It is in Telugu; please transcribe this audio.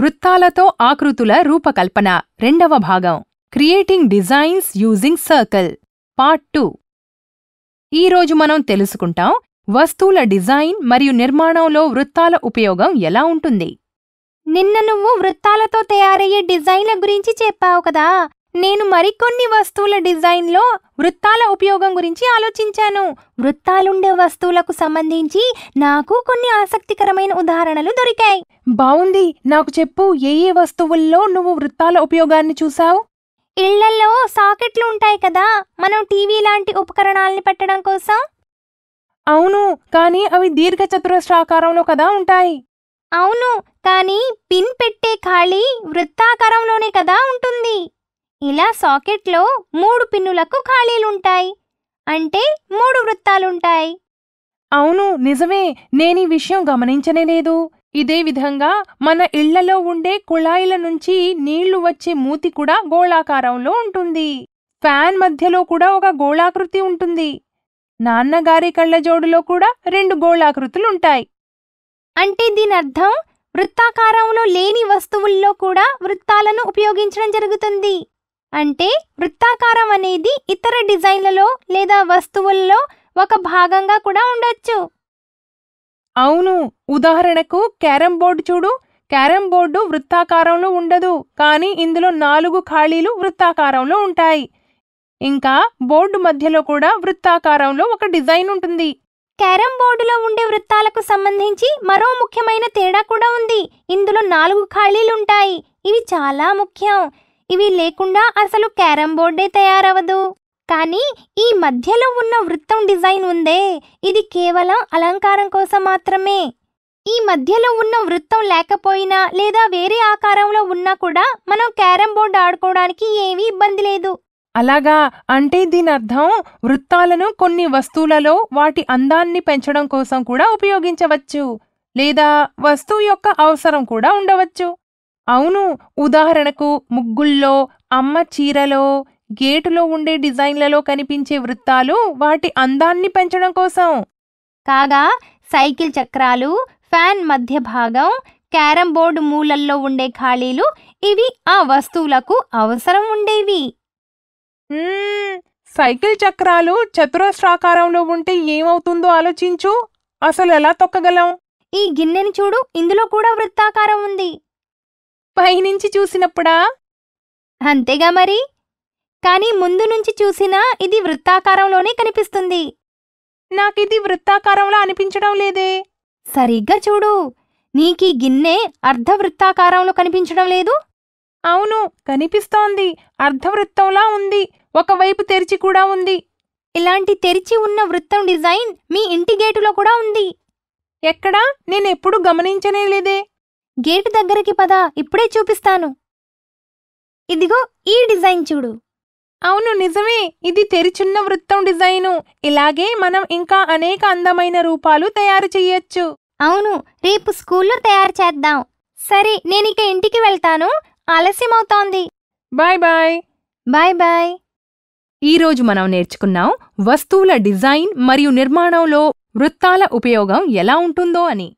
వృత్తాలతో ఆకృతుల రూపకల్పన రెండవ భాగం creating designs using circle part two ఈరోజు మనం తెలుసుకుంటాం వస్తువుల డిజైన్ మరియు నిర్మాణంలో వృత్తాల ఉపయోగం ఎలా ఉంటుంది నిన్న నువ్వు వృత్తాలతో తయారయ్యే డిజైన్ల గురించి చెప్పావు కదా నేను మరికొన్ని వస్తువుల డిజైన్లో వృత్తాల ఉపయోగం గురించి ఆలోచించాను వృత్తాలుండే వస్తువులకు సంబంధించి నాకు కొన్ని ఆసక్తికరమైన ఉదాహరణలు దొరికాయి బావుంది నాకు చెప్పు ఏ ఏ వస్తువుల్లో నువ్వు వృత్తాల ఉపయోగాన్ని చూసావు ఇళ్లలో సాకెట్లు ఉంటాయి కదా మనం టీవీ లాంటి ఉపకరణాలని పెట్టడం కోసం అవును కానీ అవి దీర్ఘ చతురస్రాకారంలో కదా ఉంటాయి అవును కానీ పిన్ పెట్టే ఖాళీ వృత్తాకారంలోనే కదా ఉంటుంది ఇలా సాకెట్లో మూడు పిన్నులకు ఖాళీలుంటాయి అంటే మూడు వృత్తాలుంటాయి అవును నిజమే నేనీ విషయం గమనించనే లేదు ఇదే విధంగా మన ఇళ్లలో ఉండే కుళాయిల నుంచి నీళ్లు వచ్చే మూతి కూడా గోళాకారంలో ఉంటుంది ఫ్యాన్ మధ్యలో కూడా ఒక గోళాకృతి ఉంటుంది నాన్నగారి కళ్ళజోడులో కూడా రెండు గోళాకృతులుంటాయి అంటే దీని వృత్తాకారంలో లేని వస్తువుల్లో కూడా వృత్తాలను ఉపయోగించడం జరుగుతుంది అంటే వృత్తాకారం అనేది ఇతర డిజైన్లలో లేదా వస్తువులలో ఒక భాగంగా కూడా ఉండొచ్చు అవును ఉదాహరణకు క్యారం బోర్డు చూడు క్యారం బోర్డు వృత్తాకారంలో ఉండదు కానీ ఇందులో నాలుగు ఖాళీలు వృత్తాకారంలో ఉంటాయి ఇంకా బోర్డు మధ్యలో కూడా వృత్తాకారంలో ఒక డిజైన్ ఉంటుంది క్యారం బోర్డులో ఉండే వృత్తాలకు సంబంధించి మరో ముఖ్యమైన తేడా కూడా ఉంది ఇందులో నాలుగు ఖాళీలుంటాయి ఇవి చాలా ముఖ్యం ఇవి లేకుండా అసలు క్యారమ్ బోర్డే తయారవదు కానీ ఈ మధ్యలో ఉన్న వృత్తం డిజైన్ ఉందే ఇది కేవలం అలంకారం కోసం మాత్రమే ఈ మధ్యలో ఉన్న వృత్తం లేకపోయినా లేదా వేరే ఆకారంలో ఉన్నా కూడా మనం క్యారమ్ బోర్డు ఆడుకోవడానికి ఏమీ ఇబ్బంది లేదు అలాగా అంటే దీని అర్థం వృత్తాలను కొన్ని వస్తువులలో వాటి అందాన్ని పెంచడం కోసం కూడా ఉపయోగించవచ్చు లేదా వస్తువు యొక్క అవసరం కూడా ఉండవచ్చు అవును ఉదాహరణకు ముగ్గుల్లో అమ్మ చీరలో గేటులో ఉండే డిజైన్లలో కనిపించే వృత్తాలు వాటి అందాన్ని పెంచడం కోసం కాగా సైకిల్ చక్రాలు ఫ్యాన్ మధ్య భాగం క్యారం బోర్డు మూలల్లో ఉండే ఖాళీలు ఇవి ఆ వస్తువులకు అవసరం ఉండేవి సైకిల్ చక్రాలు చతురస్రాకారంలో ఉంటే ఏమవుతుందో ఆలోచించు అసలు ఎలా తొక్కగలం ఈ గిన్నెని చూడు ఇందులో కూడా వృత్తాకారం ఉంది పైనుంచి చూసినప్పుడా అంతేగా మరి కానీ ముందు నుంచి చూసినా ఇది వృత్తాకారంలోనే కనిపిస్తుంది నాకిది వృత్తాకారంలో అనిపించడం లేదే సరిగ్గా చూడు నీకీ గిన్నె అర్ధవృత్తాకారంలో కనిపించడం లేదు అవును కనిపిస్తోంది అర్ధవృత్తంలా ఉంది ఒకవైపు తెరిచి కూడా ఉంది ఇలాంటి తెరిచి ఉన్న వృత్తం డిజైన్ మీ ఇంటి గేటులో కూడా ఉంది ఎక్కడా నేనెప్పుడు గమనించనేలేదే లేదే గేటు దగ్గరికి పద ఇప్పుడే చూపిస్తాను ఇదిగో ఈ డిజైన్ చూడు అవును నిజమే ఇది తెరిచున్న వృత్తం డిజైను ఇలాగే మనం ఇంకా అనేక అందమైన రూపాలు తయారు చేయొచ్చు అవును రేపు స్కూల్లో తయారు చేద్దాం సరే నేనిక ఇంటికి వెళ్తాను ఆలస్యమవుతోంది బాయ్ బాయ్ బాయ్ బాయ్ ఈరోజు మనం నేర్చుకున్నాం వస్తువుల డిజైన్ మరియు నిర్మాణంలో వృత్తాల ఉపయోగం ఎలా ఉంటుందో అని